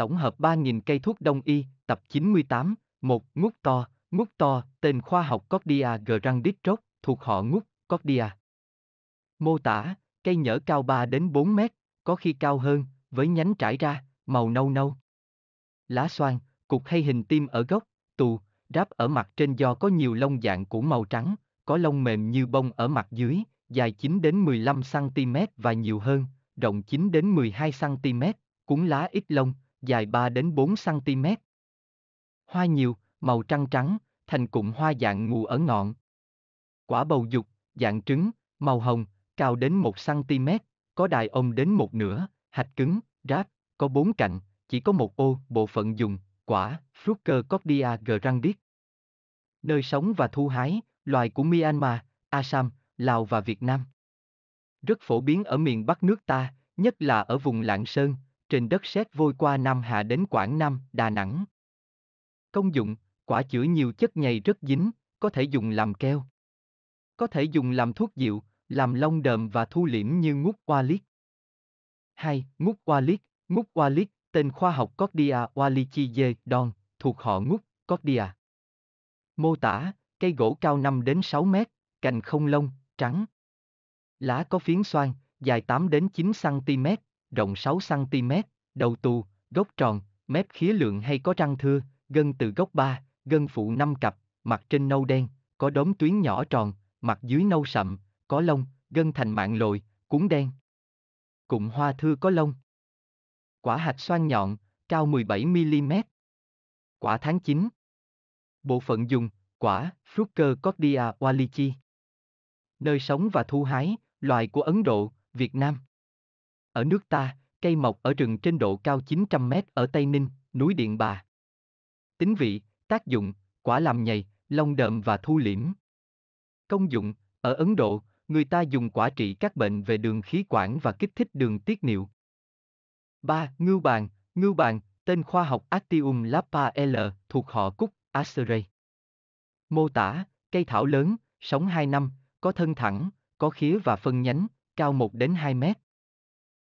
tổng hợp 3.000 cây thuốc đông y, tập 98, 1. Ngút to, ngút to, tên khoa học Cordia grandis thuộc họ ngút, Cordia. Mô tả, cây nhỡ cao 3 đến 4 mét, có khi cao hơn, với nhánh trải ra, màu nâu nâu. Lá xoan, cục hay hình tim ở gốc, tù, ráp ở mặt trên do có nhiều lông dạng củ màu trắng, có lông mềm như bông ở mặt dưới, dài 9 đến 15 cm và nhiều hơn, rộng 9 đến 12 cm, cuốn lá ít lông, dài 3 đến 4 cm. Hoa nhiều, màu trắng trắng, thành cụm hoa dạng ngù ở ngọn. Quả bầu dục, dạng trứng, màu hồng, cao đến 1 cm, có đài ôm đến một nửa, hạch cứng, ráp, có bốn cạnh, chỉ có một ô, bộ phận dùng, quả, Fructer cordia grandis. Nơi sống và thu hái, loài của Myanmar, Assam, Lào và Việt Nam. Rất phổ biến ở miền Bắc nước ta, nhất là ở vùng Lạng Sơn, trên đất sét vôi qua Nam hà đến Quảng Nam, Đà Nẵng. Công dụng, quả chữa nhiều chất nhầy rất dính, có thể dùng làm keo. Có thể dùng làm thuốc diệu, làm lông đờm và thu liễm như ngút qua liếc. 2. Ngút qua liếc, ngút qua liếc, tên khoa học Cordia walichije don, thuộc họ ngút, Cordia. Mô tả, cây gỗ cao 5 đến 6 mét, cành không lông, trắng. Lá có phiến xoan, dài 8 đến 9 cm, rộng 6cm, đầu tù, gốc tròn, mép khía lượng hay có răng thưa, gân từ gốc 3, gân phụ 5 cặp, mặt trên nâu đen, có đốm tuyến nhỏ tròn, mặt dưới nâu sậm, có lông, gân thành mạng lồi, cuốn đen. Cụm hoa thưa có lông. Quả hạt xoan nhọn, cao 17mm. Quả tháng 9. Bộ phận dùng, quả, Fructer cordia walichi. Nơi sống và thu hái, loài của Ấn Độ, Việt Nam. Ở nước ta, cây mọc ở rừng trên độ cao 900 m ở Tây Ninh, núi Điện Bà. Tính vị, tác dụng, quả làm nhầy, lông đờm và thu liễm. Công dụng, ở Ấn Độ, người ta dùng quả trị các bệnh về đường khí quản và kích thích đường tiết niệu. 3. Ngưu bàn, ngưu bàn, tên khoa học Actium lapa L, thuộc họ Cúc, Asterae. Mô tả, cây thảo lớn, sống 2 năm, có thân thẳng, có khía và phân nhánh, cao 1 đến 2 mét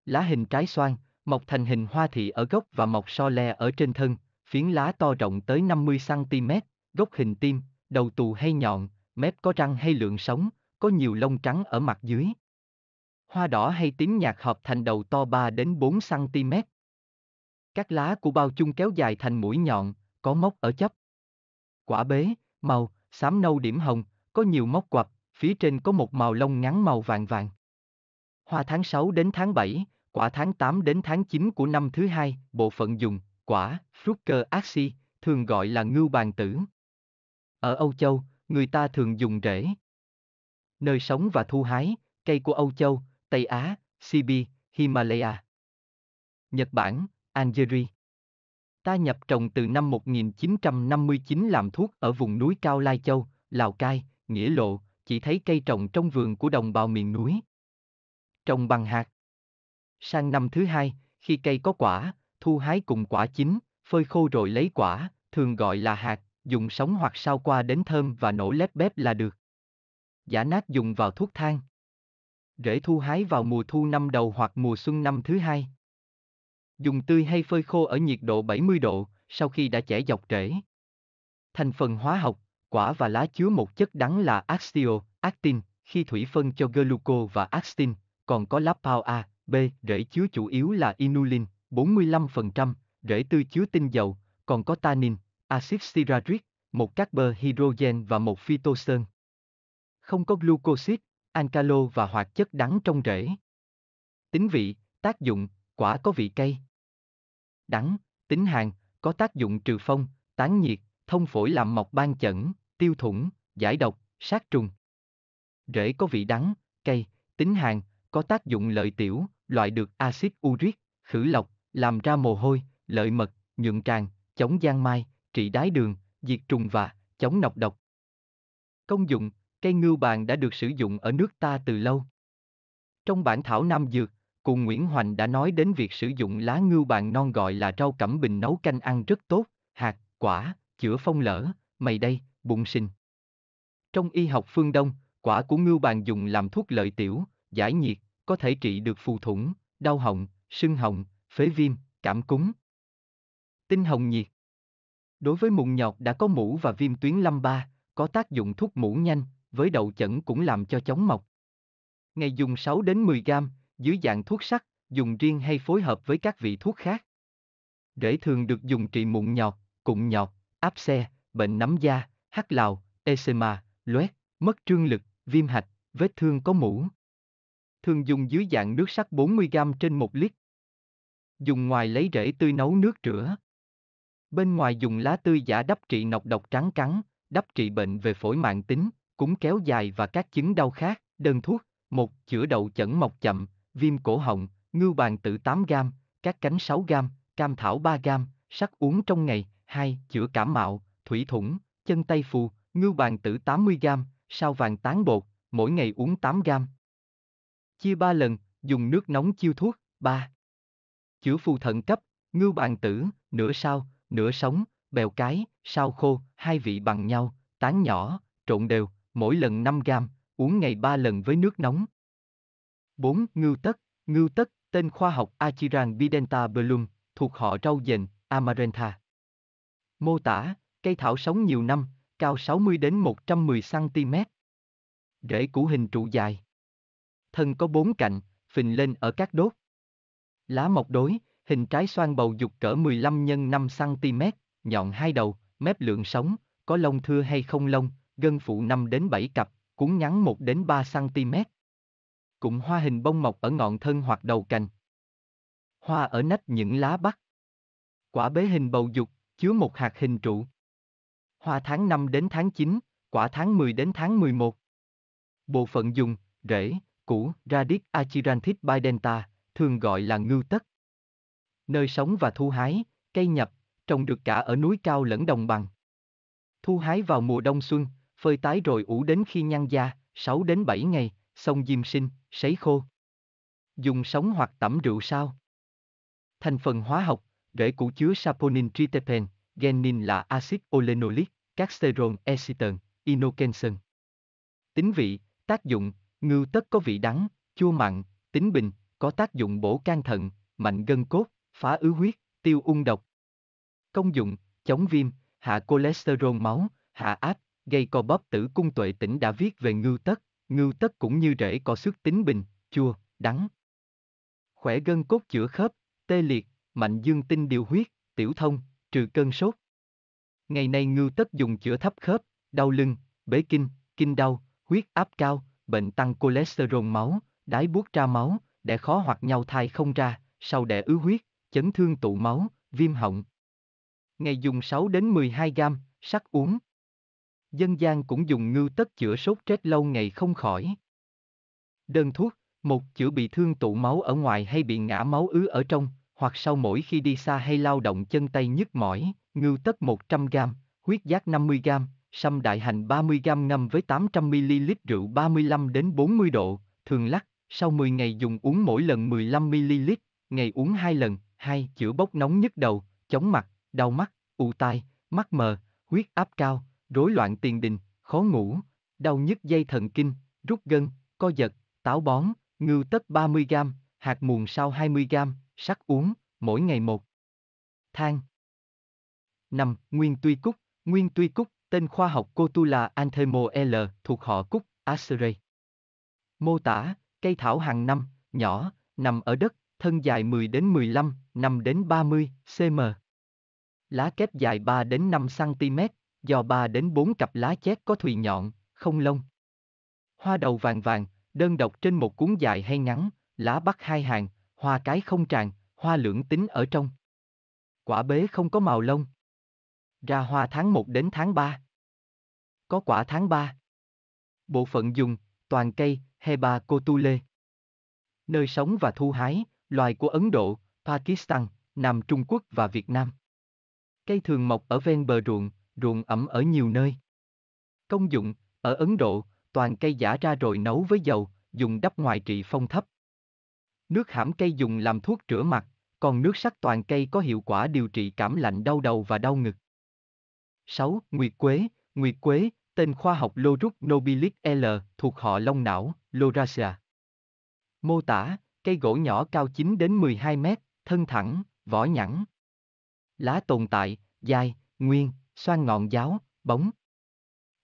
lá hình trái xoan, mọc thành hình hoa thị ở gốc và mọc so le ở trên thân, phiến lá to rộng tới 50cm, gốc hình tim, đầu tù hay nhọn, mép có răng hay lượn sống, có nhiều lông trắng ở mặt dưới. Hoa đỏ hay tím nhạt hợp thành đầu to 3 đến 4 cm. Các lá của bao chung kéo dài thành mũi nhọn, có mốc ở chấp. Quả bế, màu, xám nâu điểm hồng, có nhiều mốc quặp, phía trên có một màu lông ngắn màu vàng vàng. Hoa tháng 6 đến tháng 7, Quả tháng 8 đến tháng 9 của năm thứ hai, bộ phận dùng, quả, Fructer axi, thường gọi là ngưu bàn tử. Ở Âu Châu, người ta thường dùng rễ. Nơi sống và thu hái, cây của Âu Châu, Tây Á, Siberia, Himalaya. Nhật Bản, Algeria. Ta nhập trồng từ năm 1959 làm thuốc ở vùng núi Cao Lai Châu, Lào Cai, Nghĩa Lộ, chỉ thấy cây trồng trong vườn của đồng bào miền núi. Trồng bằng hạt, Sang năm thứ hai, khi cây có quả, thu hái cùng quả chín, phơi khô rồi lấy quả, thường gọi là hạt, dùng sống hoặc sao qua đến thơm và nổ lép bếp là được. Giả nát dùng vào thuốc thang. Rễ thu hái vào mùa thu năm đầu hoặc mùa xuân năm thứ hai. Dùng tươi hay phơi khô ở nhiệt độ 70 độ, sau khi đã chẻ dọc rễ. Thành phần hóa học, quả và lá chứa một chất đắng là axtio, actin, khi thủy phân cho gluco và actin, còn có lapao A, B. Rễ chứa chủ yếu là inulin, 45%, rễ tươi chứa tinh dầu, còn có tannin, axit stearic, một carbohydrogen và một phytoxan. Không có glucosid, alkalo và hoạt chất đắng trong rễ. Tính vị, tác dụng, quả có vị cay. Đắng, tính hàn, có tác dụng trừ phong, tán nhiệt, thông phổi làm mọc ban chẩn, tiêu thủng, giải độc, sát trùng. Rễ có vị đắng, cay, tính hàn, có tác dụng lợi tiểu, loại được axit uric, khử lọc, làm ra mồ hôi, lợi mật, nhuận tràng, chống giang mai, trị đái đường, diệt trùng và chống nọc độc. Công dụng, cây ngưu bàn đã được sử dụng ở nước ta từ lâu. Trong bản thảo Nam Dược, cụ Nguyễn Hoành đã nói đến việc sử dụng lá ngưu bàn non gọi là rau cẩm bình nấu canh ăn rất tốt, hạt, quả, chữa phong lở, mày đây, bụng sinh. Trong y học phương Đông, quả của ngưu bàn dùng làm thuốc lợi tiểu, giải nhiệt, có thể trị được phù thủng, đau họng, sưng họng, phế viêm, cảm cúm. Tinh hồng nhiệt Đối với mụn nhọt đã có mũ và viêm tuyến lâm ba, có tác dụng thuốc mũ nhanh, với đậu chẩn cũng làm cho chóng mọc. Ngày dùng 6 đến 10 gram, dưới dạng thuốc sắc, dùng riêng hay phối hợp với các vị thuốc khác. Rễ thường được dùng trị mụn nhọt, cụm nhọt, áp xe, bệnh nấm da, hắc lào, eczema, loét, mất trương lực, viêm hạch, vết thương có mũ thường dùng dưới dạng nước sắc 40g trên 1 lít. Dùng ngoài lấy rễ tươi nấu nước rửa. Bên ngoài dùng lá tươi giả đắp trị nọc độc trắng cắn, đắp trị bệnh về phổi mạng tính, cúng kéo dài và các chứng đau khác. Đơn thuốc, một Chữa đậu chẩn mọc chậm, viêm cổ họng, ngưu bàn tử 8g, các cánh 6g, cam thảo 3g, sắc uống trong ngày. 2. Chữa cảm mạo, thủy thủng, chân tay phù, ngưu bàn tử 80g, sao vàng tán bột, mỗi ngày uống 8g, chia ba lần, dùng nước nóng chiêu thuốc, ba. Chữa phù thận cấp, ngưu bàn tử, nửa sao, nửa sống, bèo cái, sao khô, hai vị bằng nhau, tán nhỏ, trộn đều, mỗi lần 5 gram, uống ngày 3 lần với nước nóng. 4. Ngưu tất, ngưu tất, tên khoa học Achiran bidenta blum, thuộc họ rau dền, Amarantha. Mô tả, cây thảo sống nhiều năm, cao 60 đến 110 cm. Rễ củ hình trụ dài thân có bốn cạnh, phình lên ở các đốt. Lá mọc đối, hình trái xoan bầu dục cỡ 15 x 5 cm, nhọn hai đầu, mép lượng sống, có lông thưa hay không lông, gân phụ 5 đến 7 cặp, cuốn ngắn 1 đến 3 cm. Cụm hoa hình bông mọc ở ngọn thân hoặc đầu cành. Hoa ở nách những lá bắc. Quả bế hình bầu dục, chứa một hạt hình trụ. Hoa tháng 5 đến tháng 9, quả tháng 10 đến tháng 11. Bộ phận dùng, rễ, cũ Radix achiranthid bidenta, thường gọi là ngưu tất. Nơi sống và thu hái, cây nhập, trồng được cả ở núi cao lẫn đồng bằng. Thu hái vào mùa đông xuân, phơi tái rồi ủ đến khi nhăn da, 6 đến 7 ngày, xong diêm sinh, sấy khô. Dùng sống hoặc tẩm rượu sao? Thành phần hóa học, rễ củ chứa saponin triterpen, genin là axit olenolic, casterol, esitern, inokensin. Tính vị, tác dụng, Ngưu tất có vị đắng, chua mặn, tính bình, có tác dụng bổ can thận, mạnh gân cốt, phá ứ huyết, tiêu ung độc. Công dụng, chống viêm, hạ cholesterol máu, hạ áp, gây co bóp tử cung tuệ tỉnh đã viết về ngưu tất, ngưu tất cũng như rễ có sức tính bình, chua, đắng. Khỏe gân cốt chữa khớp, tê liệt, mạnh dương tinh điều huyết, tiểu thông, trừ cơn sốt. Ngày nay ngưu tất dùng chữa thấp khớp, đau lưng, bế kinh, kinh đau, huyết áp cao, bệnh tăng cholesterol máu, đái buốt ra máu, đẻ khó hoặc nhau thai không ra, sau đẻ ứ huyết, chấn thương tụ máu, viêm họng. Ngày dùng 6 đến 12 gam, sắc uống. Dân gian cũng dùng ngưu tất chữa sốt rét lâu ngày không khỏi. Đơn thuốc, một chữa bị thương tụ máu ở ngoài hay bị ngã máu ứ ở trong, hoặc sau mỗi khi đi xa hay lao động chân tay nhức mỏi, ngưu tất 100 gam, huyết giác 50 gam, Sâm đại hành 30g ngâm với 800ml rượu 35 đến 40 độ, thường lắc, sau 10 ngày dùng uống mỗi lần 15ml, ngày uống 2 lần, 2 chữa bốc nóng nhức đầu, chóng mặt, đau mắt, ù tai, mắt mờ, huyết áp cao, rối loạn tiền đình, khó ngủ, đau nhức dây thần kinh, rút gân, co giật, táo bón, ngưu tất 30g, hạt muồn sau 20g, sắc uống, mỗi ngày một. Thang 5. Nguyên tuy cúc Nguyên tuy cúc Tên khoa học cô tu là Anthemo L, thuộc họ Cúc, Asere. Mô tả, cây thảo hàng năm, nhỏ, nằm ở đất, thân dài 10 đến 15, 5 đến 30 cm. Lá kép dài 3 đến 5 cm, do 3 đến 4 cặp lá chét có thùy nhọn, không lông. Hoa đầu vàng vàng, đơn độc trên một cuốn dài hay ngắn, lá bắt hai hàng, hoa cái không tràn, hoa lưỡng tính ở trong. Quả bế không có màu lông. Ra hoa tháng 1 đến tháng 3 có quả tháng 3. Bộ phận dùng, toàn cây, Heba Kotule. Nơi sống và thu hái, loài của Ấn Độ, Pakistan, Nam Trung Quốc và Việt Nam. Cây thường mọc ở ven bờ ruộng, ruộng ẩm ở nhiều nơi. Công dụng, ở Ấn Độ, toàn cây giả ra rồi nấu với dầu, dùng đắp ngoài trị phong thấp. Nước hãm cây dùng làm thuốc rửa mặt, còn nước sắc toàn cây có hiệu quả điều trị cảm lạnh đau đầu và đau ngực. 6. Nguyệt quế, Nguyệt quế, tên khoa học Lorus nobilis L, thuộc họ long não, Loracea. Mô tả, cây gỗ nhỏ cao 9 đến 12 mét, thân thẳng, vỏ nhẵn. Lá tồn tại, dài, nguyên, xoan ngọn giáo, bóng.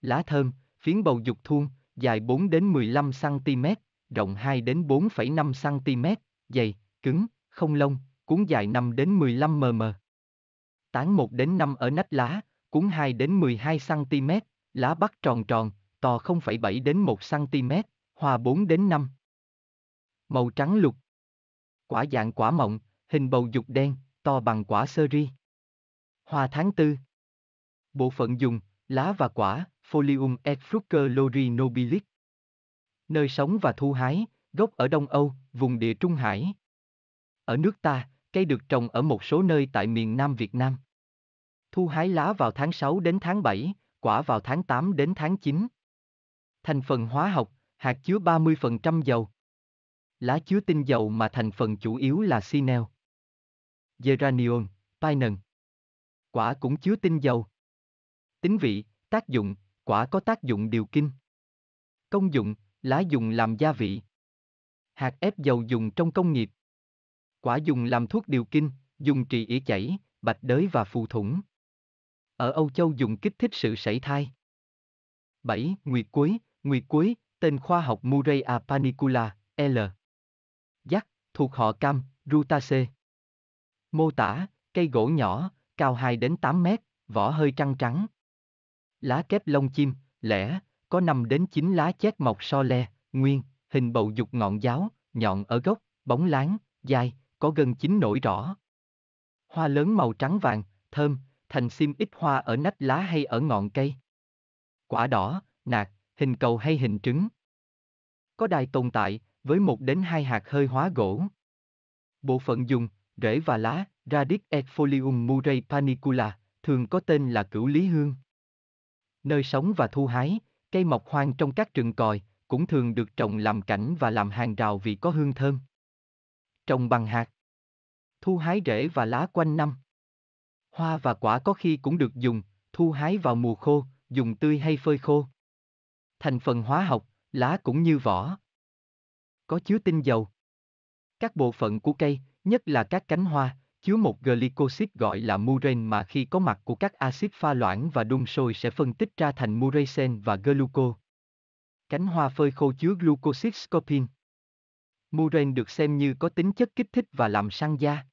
Lá thơm, phiến bầu dục thuôn, dài 4 đến 15 cm, rộng 2 đến 4,5 cm, dày, cứng, không lông, cuốn dài 5 đến 15 mm. Tán 1 đến 5 ở nách lá, cuốn 2 đến 12 cm, lá bắc tròn tròn, to 0,7 đến 1 cm, hoa 4 đến 5. Màu trắng lục. Quả dạng quả mọng, hình bầu dục đen, to bằng quả sơ ri. Hoa tháng 4. Bộ phận dùng, lá và quả, Folium et Fructer lori nobilis. Nơi sống và thu hái, gốc ở Đông Âu, vùng địa Trung Hải. Ở nước ta, cây được trồng ở một số nơi tại miền Nam Việt Nam. Thu hái lá vào tháng 6 đến tháng 7, quả vào tháng 8 đến tháng 9. Thành phần hóa học, hạt chứa 30% dầu. Lá chứa tinh dầu mà thành phần chủ yếu là sinel. Geranium, pinene. Quả cũng chứa tinh dầu. Tính vị, tác dụng, quả có tác dụng điều kinh. Công dụng, lá dùng làm gia vị. Hạt ép dầu dùng trong công nghiệp. Quả dùng làm thuốc điều kinh, dùng trị ỉ chảy, bạch đới và phù thủng ở Âu Châu dùng kích thích sự sảy thai. 7. Nguyệt cuối, Nguyệt cuối, tên khoa học Murea panicula, L. Giác, thuộc họ Cam, Rutaceae. Mô tả, cây gỗ nhỏ, cao 2 đến 8 mét, vỏ hơi trăng trắng. Lá kép lông chim, lẻ, có 5 đến 9 lá chét mọc so le, nguyên, hình bầu dục ngọn giáo, nhọn ở gốc, bóng láng, dài, có gần chín nổi rõ. Hoa lớn màu trắng vàng, thơm, thành sim ít hoa ở nách lá hay ở ngọn cây. Quả đỏ, nạc, hình cầu hay hình trứng. Có đài tồn tại, với một đến hai hạt hơi hóa gỗ. Bộ phận dùng, rễ và lá, Radix effolium murray panicula, thường có tên là cửu lý hương. Nơi sống và thu hái, cây mọc hoang trong các rừng còi, cũng thường được trồng làm cảnh và làm hàng rào vì có hương thơm. Trồng bằng hạt. Thu hái rễ và lá quanh năm. Hoa và quả có khi cũng được dùng, thu hái vào mùa khô, dùng tươi hay phơi khô. Thành phần hóa học, lá cũng như vỏ. Có chứa tinh dầu. Các bộ phận của cây, nhất là các cánh hoa, chứa một glycosid gọi là murane mà khi có mặt của các axit pha loãng và đun sôi sẽ phân tích ra thành muracen và gluco. Cánh hoa phơi khô chứa glucosid scopin. Murane được xem như có tính chất kích thích và làm săn da.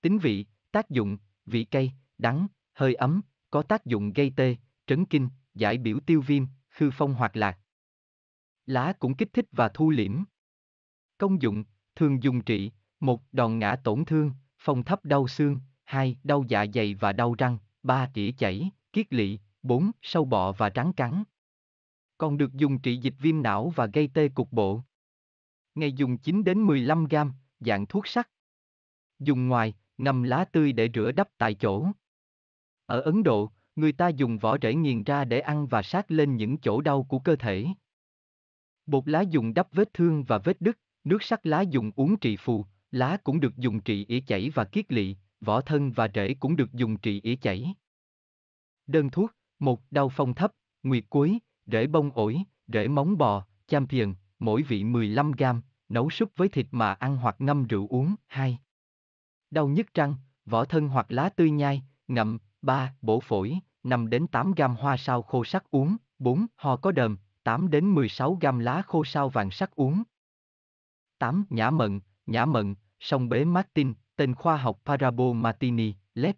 Tính vị, tác dụng, vị cay, đắng, hơi ấm, có tác dụng gây tê, trấn kinh, giải biểu tiêu viêm, khư phong hoạt lạc. Lá cũng kích thích và thu liễm. Công dụng, thường dùng trị, một Đòn ngã tổn thương, phòng thấp đau xương, hai Đau dạ dày và đau răng, ba Tỉa chảy, kiết lỵ, bốn Sâu bọ và trắng cắn. Còn được dùng trị dịch viêm não và gây tê cục bộ. Ngày dùng 9 đến 15 gram, dạng thuốc sắc. Dùng ngoài, ngâm lá tươi để rửa đắp tại chỗ. Ở Ấn Độ, người ta dùng vỏ rễ nghiền ra để ăn và sát lên những chỗ đau của cơ thể. Bột lá dùng đắp vết thương và vết đứt, nước sắc lá dùng uống trị phù, lá cũng được dùng trị ỉ chảy và kiết lỵ, vỏ thân và rễ cũng được dùng trị ỉ chảy. Đơn thuốc, một đau phong thấp, nguyệt cuối, rễ bông ổi, rễ móng bò, champion, mỗi vị 15 gram, nấu súp với thịt mà ăn hoặc ngâm rượu uống. Hai đau nhức răng, vỏ thân hoặc lá tươi nhai, ngậm, 3. Bổ phổi, 5 đến 8 gam hoa sao khô sắc uống, 4. Ho có đờm, 8 đến 16 gam lá khô sao vàng sắc uống. 8. Nhã mận, nhã mận, sông bế Martin, tên khoa học Parabo Martini, led.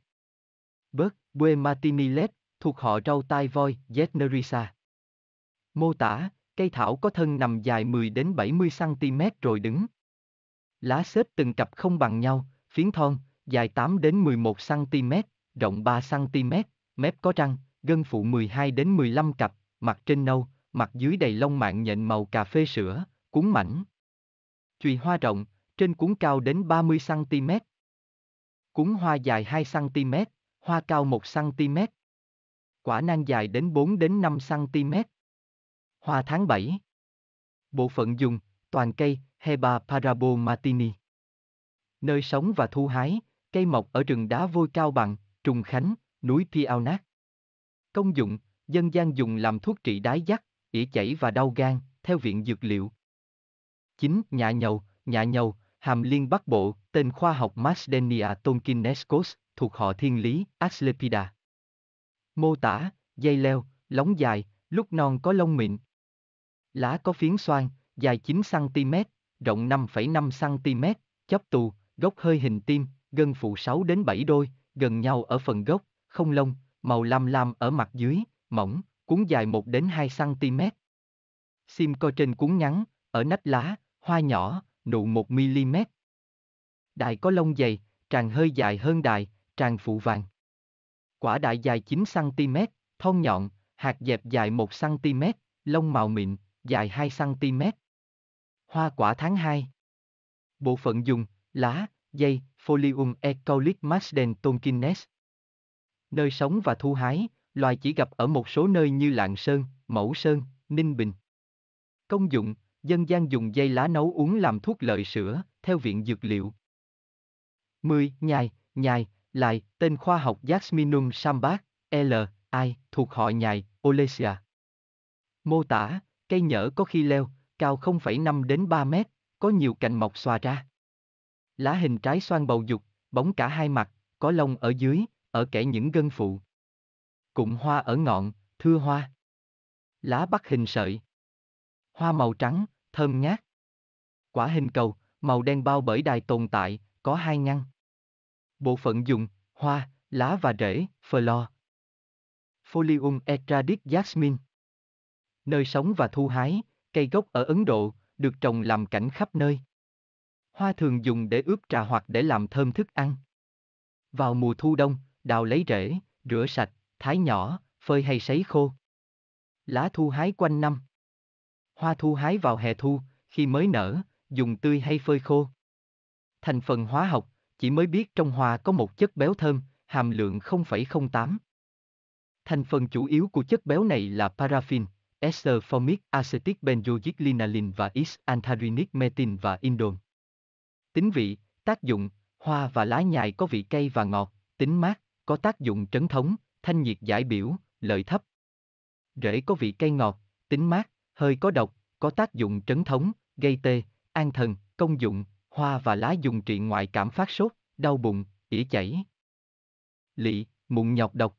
Bớt, Bue Martini led, thuộc họ rau tai voi, Zetnerisa. Mô tả, cây thảo có thân nằm dài 10 đến 70 cm rồi đứng. Lá xếp từng cặp không bằng nhau, phiến thon, dài 8 đến 11 cm, rộng 3 cm, mép có răng, gân phụ 12 đến 15 cặp, mặt trên nâu, mặt dưới đầy lông mạng nhện màu cà phê sữa, cuốn mảnh. Chùy hoa rộng, trên cuốn cao đến 30 cm. Cuốn hoa dài 2 cm, hoa cao 1 cm. Quả nang dài đến 4 đến 5 cm. Hoa tháng 7. Bộ phận dùng, toàn cây, Heba parabo martini nơi sống và thu hái, cây mọc ở rừng đá vôi cao bằng, Trùng Khánh, núi Piao Nát. Công dụng, dân gian dùng làm thuốc trị đái dắt, ỉ chảy và đau gan, theo viện dược liệu. 9. Nhạ nhầu, nhạ nhầu, hàm liên bắc bộ, tên khoa học Masdenia tonkinescos, thuộc họ thiên lý, Asclepida. Mô tả, dây leo, lóng dài, lúc non có lông mịn. Lá có phiến xoan, dài 9cm, rộng 5,5cm, chóp tù, gốc hơi hình tim, gân phụ 6 đến 7 đôi, gần nhau ở phần gốc, không lông, màu lam lam ở mặt dưới, mỏng, cuốn dài 1 đến 2 cm. Sim co trên cuốn ngắn, ở nách lá, hoa nhỏ, nụ 1 mm. Đại có lông dày, tràng hơi dài hơn đại, tràng phụ vàng. Quả đại dài 9 cm, thon nhọn, hạt dẹp dài 1 cm, lông màu mịn, dài 2 cm. Hoa quả tháng 2. Bộ phận dùng, lá, dây, Folium Ecaulic Maxden Tonkines. Nơi sống và thu hái, loài chỉ gặp ở một số nơi như Lạng Sơn, Mẫu Sơn, Ninh Bình. Công dụng, dân gian dùng dây lá nấu uống làm thuốc lợi sữa, theo viện dược liệu. 10. Nhài, nhài, lại, tên khoa học Jasminum sambac, L, I, thuộc họ nhài, Olesia. Mô tả, cây nhở có khi leo, cao 0,5 đến 3 mét, có nhiều cành mọc xòa ra lá hình trái xoan bầu dục, bóng cả hai mặt, có lông ở dưới, ở kẽ những gân phụ. Cụm hoa ở ngọn, thưa hoa. Lá bắt hình sợi. Hoa màu trắng, thơm nhát, Quả hình cầu, màu đen bao bởi đài tồn tại, có hai nhăn. Bộ phận dùng, hoa, lá và rễ, flor. Folium etradit jasmine. Nơi sống và thu hái, cây gốc ở Ấn Độ, được trồng làm cảnh khắp nơi. Hoa thường dùng để ướp trà hoặc để làm thơm thức ăn. Vào mùa thu đông, đào lấy rễ, rửa sạch, thái nhỏ, phơi hay sấy khô. Lá thu hái quanh năm. Hoa thu hái vào hè thu, khi mới nở, dùng tươi hay phơi khô. Thành phần hóa học, chỉ mới biết trong hoa có một chất béo thơm, hàm lượng 0,08. Thành phần chủ yếu của chất béo này là paraffin, ester formic acetic benzoic linalin và isantharinic antharinic metin và indole. Tính vị, tác dụng, hoa và lá nhài có vị cay và ngọt, tính mát, có tác dụng trấn thống, thanh nhiệt giải biểu, lợi thấp. Rễ có vị cay ngọt, tính mát, hơi có độc, có tác dụng trấn thống, gây tê, an thần, công dụng, hoa và lá dùng trị ngoại cảm phát sốt, đau bụng, ỉa chảy. Lị, mụn nhọt độc.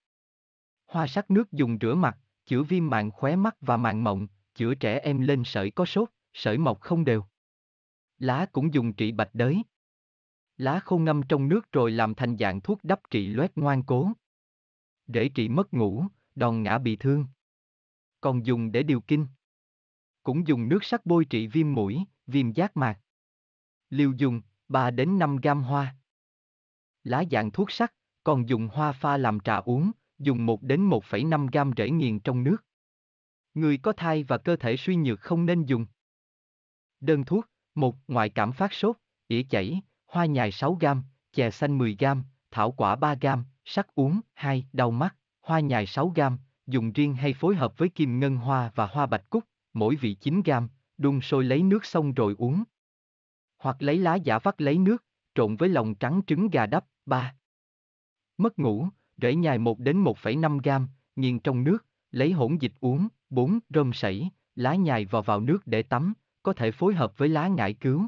Hoa sắc nước dùng rửa mặt, chữa viêm mạng khóe mắt và mạng mộng, chữa trẻ em lên sởi có sốt, sởi mọc không đều. Lá cũng dùng trị bạch đới. Lá khô ngâm trong nước rồi làm thành dạng thuốc đắp trị loét ngoan cố. Để trị mất ngủ, đòn ngã bị thương. Còn dùng để điều kinh. Cũng dùng nước sắc bôi trị viêm mũi, viêm giác mạc. Liều dùng, 3 đến 5 gam hoa. Lá dạng thuốc sắc, còn dùng hoa pha làm trà uống, dùng 1 đến 1,5 gam rễ nghiền trong nước. Người có thai và cơ thể suy nhược không nên dùng. Đơn thuốc, 1. Ngoại cảm phát sốt, ỉa chảy, hoa nhài 6 gam, chè xanh 10 gam, thảo quả 3 gam, sắc uống 2. Đau mắt, hoa nhài 6 gam, dùng riêng hay phối hợp với kim ngân hoa và hoa bạch cúc, mỗi vị 9 gam, đun sôi lấy nước xong rồi uống. Hoặc lấy lá giả vắt lấy nước, trộn với lòng trắng trứng gà đắp, 3. Mất ngủ, rễ nhài 1 đến 1,5 gam, nghiền trong nước, lấy hỗn dịch uống, 4. Rơm sẩy, lá nhài vào vào nước để tắm, có thể phối hợp với lá ngải cứu